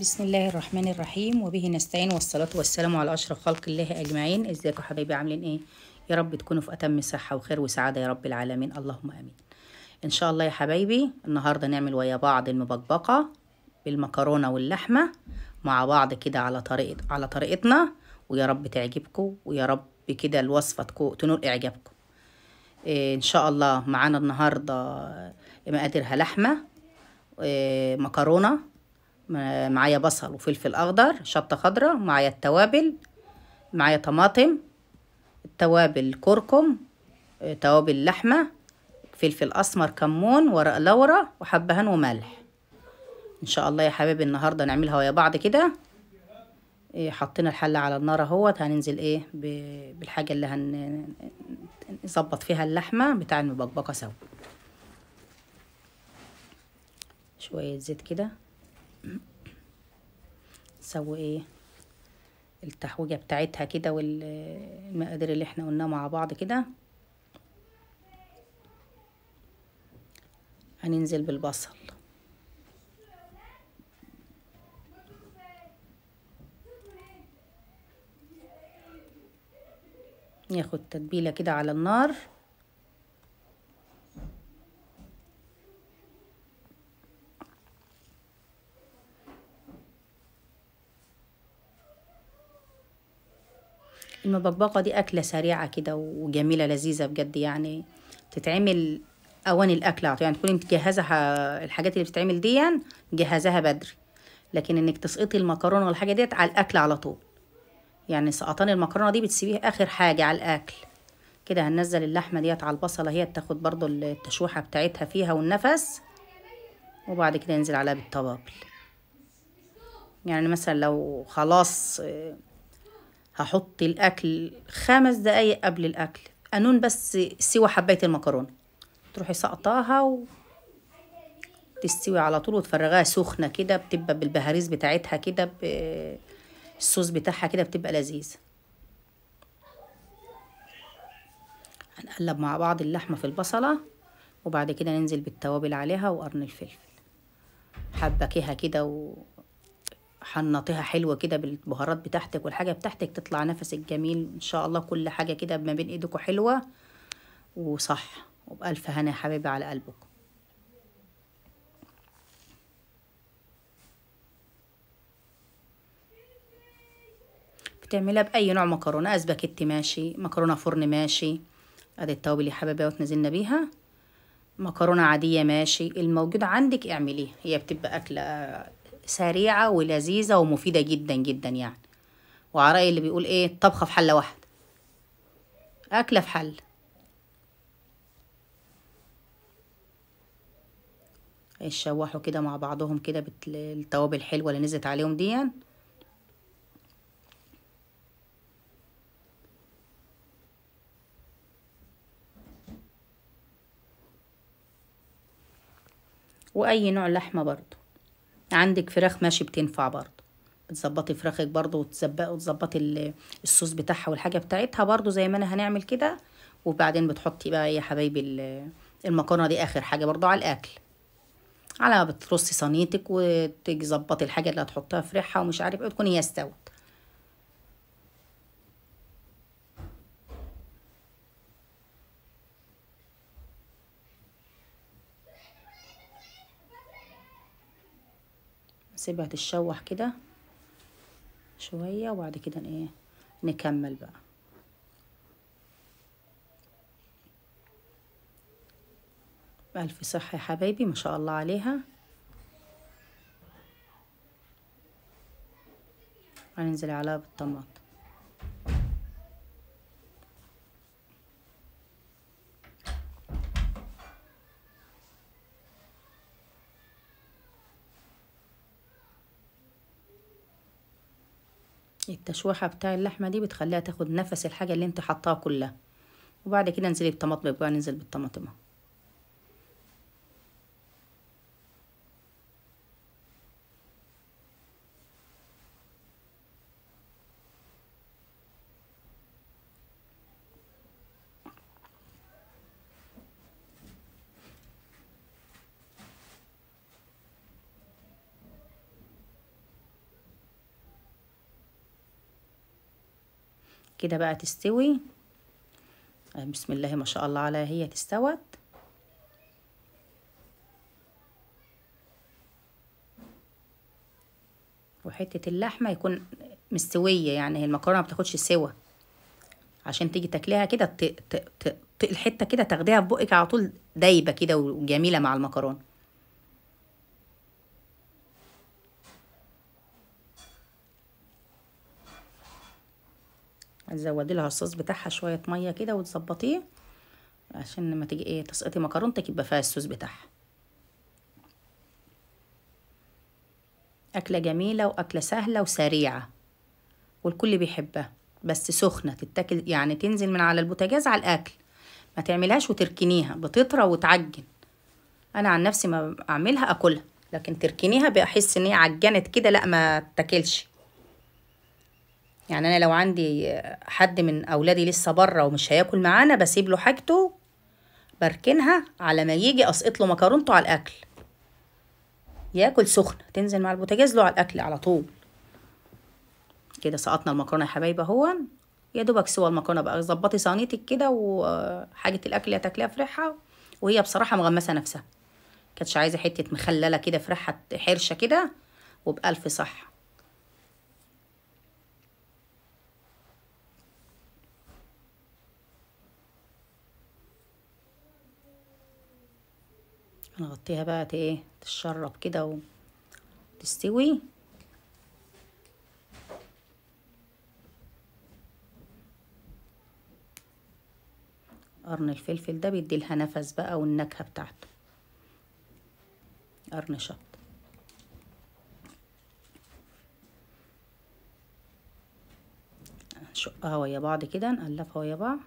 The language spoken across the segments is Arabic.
بسم الله الرحمن الرحيم وبه نستعين والصلاة والسلام على أشرف خلق الله أجمعين إزيكم حبايبي عاملين إيه يا رب تكونوا في أتم صحة وخير وسعادة يا رب العالمين اللهم آمين إن شاء الله يا حبايبي النهاردة نعمل ويا بعض المبقبقة بالمكرونة واللحمة مع بعض كده على طريق على طريقتنا ويا رب تعجبكم ويا رب كده الوصفة تنول إعجابكم إيه، إن شاء الله معانا النهاردة مقاديرها لحمة إيه، مكرونة معايا بصل وفلفل اخضر شطه خضراء معايا التوابل معايا طماطم التوابل كركم توابل لحمه فلفل اسمر كمون ورق لورا وحبهان وملح ان شاء الله يا حبايبي النهارده نعملها ويا بعض كده إيه، حطينا الحله على النار اهوت هننزل ايه بالحاجه اللي هنظبط فيها اللحمه بتاع المبكبكه سوا شويه زيت كده نسوي ايه التحويجة بتاعتها كده والمقادير اللي احنا قلناها مع بعض كده هننزل بالبصل ناخد تتبيلة كده على النار المبقبقة دي أكلة سريعة كده وجميلة لذيذة بجد يعني تتعمل أواني الأكل يعني تكوني مجهزة الحاجات اللي بتتعمل دي يعني مجهزاها بدري لكن إنك تسقطي المكرونة والحاجة ديت على الأكل على طول يعني سقطان المكرونة دي بتسيبيها آخر حاجة على الأكل كده هننزل اللحمة ديت على البصلة هي تاخد برضو التشويحة بتاعتها فيها والنفس وبعد كده ننزل عليها بالطبابل يعني مثلا لو خلاص هحط الاكل خمس دقايق قبل الاكل قانون بس سوى حبايه المكرونه تروحي سقطاها و... تستوي على طول وتفرغها سخنة كده بتبقى بالبهاريز بتاعتها كده الصوص بتاعها كده بتبقى لذيذة هنقلب مع بعض اللحمة في البصلة وبعد كده ننزل بالتوابل عليها وقرن الفلفل حبكيها كده و... حنطيها حلوه كده بالبهارات بتاعتك والحاجه بتاعتك تطلع نفسك جميل ان شاء الله كل حاجه كده ما بين ايدكم حلوه وصح وبألف هنا يا حبيبي على قلبك بتعملها باي نوع مكرونه اسباجيتي ماشي مكرونه فرن ماشي ادي التوابل يا حبايبي وتنزلنا بيها مكرونه عاديه ماشي الموجود عندك اعمليها هي بتبقى اكله سريعة ولذيذة ومفيدة جدا جدا يعني وعرأي اللي بيقول ايه طبخة في حلة واحدة أكلة في حل يشوحوا كده مع بعضهم كده بالتوابل الحلوة اللي نزلت عليهم دي يعني. واي نوع لحمه برضو عندك فراخ ماشي بتنفع برضه بتظبطي فراخك برضه وتسبقي وتظبطي الصوص بتاعها والحاجه بتاعتها برضه زي ما انا هنعمل كده وبعدين بتحطي بقى يا حبايبي المكرونه دي اخر حاجه برضه على الاكل على ما بترصي صينيتك وتظبطي الحاجه اللي هتحطها في ريحها ومش عارف ايه تكون هي استوت هسيبها تتشوح كده شوية وبعد كده ايه نكمل بقى ألف صحة يا حبايبي ما شاء الله عليها هننزل عليها بالطماطم التشويحة بتاع اللحمة دي بتخليها تاخد نفس الحاجة اللي انت حطاها كلها وبعد كده انزلي بطماطم بقى ننزل بالطماطم كده بقى تستوي طيب، بسم الله ما شاء الله عليها هي تستوت وحتة اللحمة يكون مستوية يعني المكرونة بتاخدش سوا عشان تيجي تاكليها كده الحتة كده تاخديها في بقك على طول دايبة كده وجميلة مع المكرونة هتزودي لها الصوص بتاعها شويه ميه كده وتظبطيه عشان لما تيجي ايه تسقطي مكرونتك يبقى فيها الصوص بتاعها اكله جميله واكله سهله وسريعه والكل بيحبها بس سخنه تتاكل يعني تنزل من على البوتاجاز على الاكل ما تعملهاش وتركنيها بتطرى وتعجن انا عن نفسي ما اعملها اكلها لكن تركنيها بحس ان هي عجنت كده لا ما تاكلش يعني انا لو عندي حد من اولادي لسه بره ومش هياكل معانا بسيب له حاجته بركنها على ما يجي اسقط له مكرونته على الاكل ياكل سخنه تنزل مع البوتاجاز له على الاكل على طول كده سقطنا المكرونه يا حبايبي اهو يا دوبك سوى المكرونه بقى ظبطي صانيتك كده وحاجه الاكل اللي هتاكليها في ريحها وهي بصراحه مغمسه نفسها كانتش عايزه حته مخلله كده في ريحه حرشه كده وبالف صحه هنغطيها بقى ايه تشرب كده وتستوي قرن الفلفل ده بيدي لها نفس بقى والنكهه بتاعته قرن شط نشقها ويا بعض كده نقلبها ويا بعض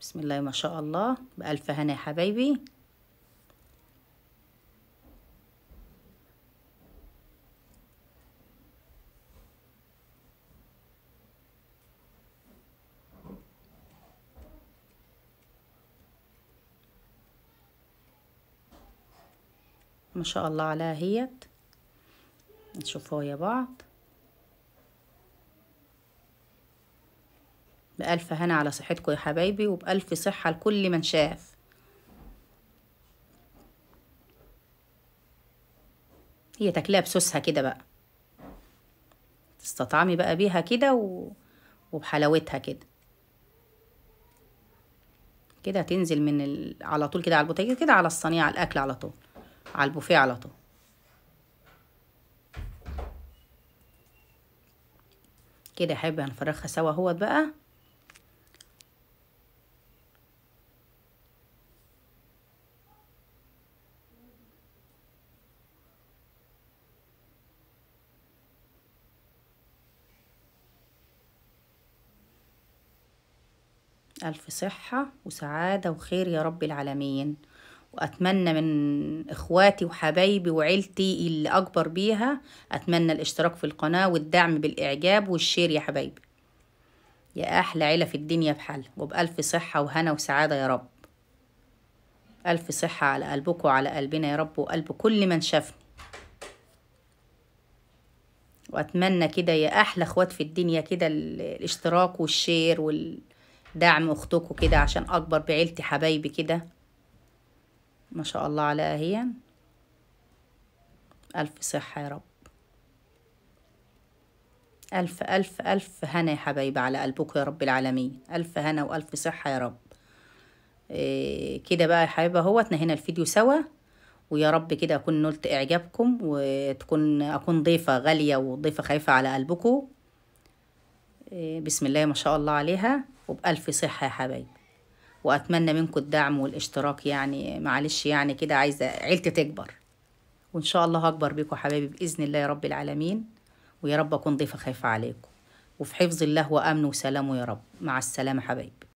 بسم الله ما شاء الله بألف هنا يا حبايبي ما شاء الله عليها هيت نشوفوا ويا بعض بألف هنا على صحتكم يا حبايبي وبألف صحة لكل من شاف هي تاكلها بسوسها كده بقى تستطعمي بقى بيها كده و... وبحلاوتها كده كده تنزل من ال... على طول كده على البوتاجاز كده على الصينية على الأكل على طول على البوفيه على طول كده يا حبيبي هنفرخها سوا اهوت بقى ألف صحة وسعادة وخير يا رب العالمين وأتمنى من إخواتي وحبايبي وعيلتي اللي أكبر بيها أتمنى الاشتراك في القناة والدعم بالإعجاب والشير يا حبايبي يا أحلى عيلة في الدنيا بحالها وبألف صحة وهنا وسعادة يا رب ألف صحة على قلبكم وعلى قلبنا يا رب وقلب كل من شافني وأتمنى كده يا أحلى إخوات في الدنيا كده الاشتراك والشير والدعم أختكم كده عشان أكبر بعيلتي حبايبي كده ما شاء الله عليها هي ألف صحة يا رب ألف ألف ألف هنا يا حبايبي على قلبك يا رب العالمين ألف هنا وألف صحة يا رب إيه كده بقى يا حبايبي اهوت هنا الفيديو سوا ويا رب كده أكون نلت إعجابكم وتكون أكون ضيفة غالية وضيفة خايفة على قلبكم إيه بسم الله ما شاء الله عليها وبألف صحة يا حبايبي واتمنى منكم الدعم والاشتراك يعني معلش يعني كده عايزه عيلتي تكبر وان شاء الله هكبر بيكم حبايبي باذن الله يا رب العالمين ويا رب اكون ضيفه خايفه عليكم وفي حفظ الله وامن وسلامه يا رب مع السلامه حبايبي